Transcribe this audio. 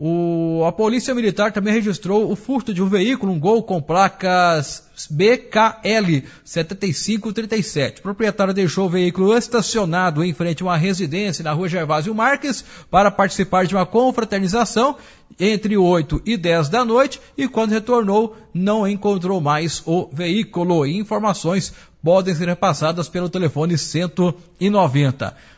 O, a Polícia Militar também registrou o furto de um veículo, um Gol com placas BKL 7537. O proprietário deixou o veículo estacionado em frente a uma residência na rua Gervásio Marques para participar de uma confraternização entre 8 e 10 da noite e quando retornou não encontrou mais o veículo. Informações podem ser repassadas pelo telefone 190.